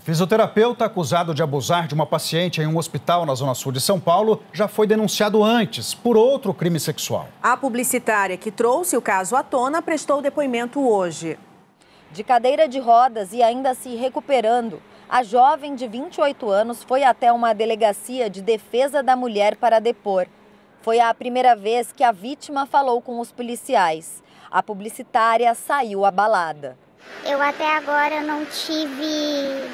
Fisioterapeuta acusado de abusar de uma paciente em um hospital na Zona Sul de São Paulo já foi denunciado antes por outro crime sexual. A publicitária que trouxe o caso à tona prestou depoimento hoje. De cadeira de rodas e ainda se recuperando, a jovem de 28 anos foi até uma delegacia de defesa da mulher para depor. Foi a primeira vez que a vítima falou com os policiais. A publicitária saiu abalada. Eu até agora não tive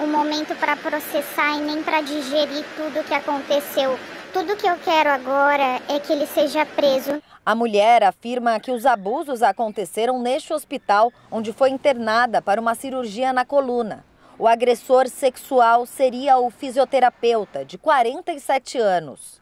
um momento para processar e nem para digerir tudo o que aconteceu. Tudo que eu quero agora é que ele seja preso. A mulher afirma que os abusos aconteceram neste hospital, onde foi internada para uma cirurgia na coluna. O agressor sexual seria o fisioterapeuta, de 47 anos.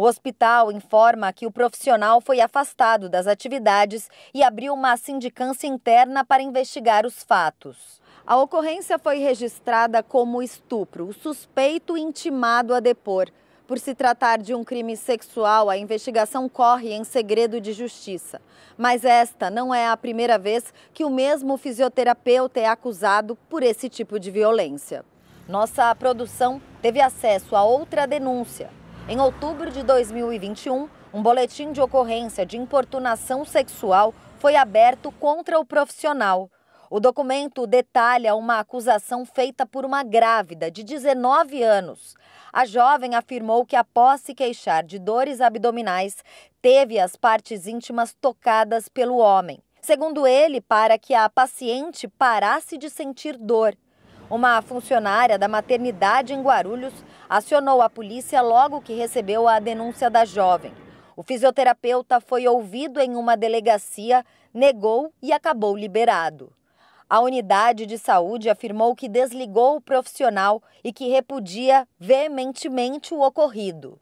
O hospital informa que o profissional foi afastado das atividades e abriu uma sindicância interna para investigar os fatos. A ocorrência foi registrada como estupro, o suspeito intimado a depor. Por se tratar de um crime sexual, a investigação corre em segredo de justiça. Mas esta não é a primeira vez que o mesmo fisioterapeuta é acusado por esse tipo de violência. Nossa produção teve acesso a outra denúncia em outubro de 2021, um boletim de ocorrência de importunação sexual foi aberto contra o profissional. O documento detalha uma acusação feita por uma grávida de 19 anos. A jovem afirmou que, após se queixar de dores abdominais, teve as partes íntimas tocadas pelo homem. Segundo ele, para que a paciente parasse de sentir dor. Uma funcionária da maternidade em Guarulhos acionou a polícia logo que recebeu a denúncia da jovem. O fisioterapeuta foi ouvido em uma delegacia, negou e acabou liberado. A unidade de saúde afirmou que desligou o profissional e que repudia veementemente o ocorrido.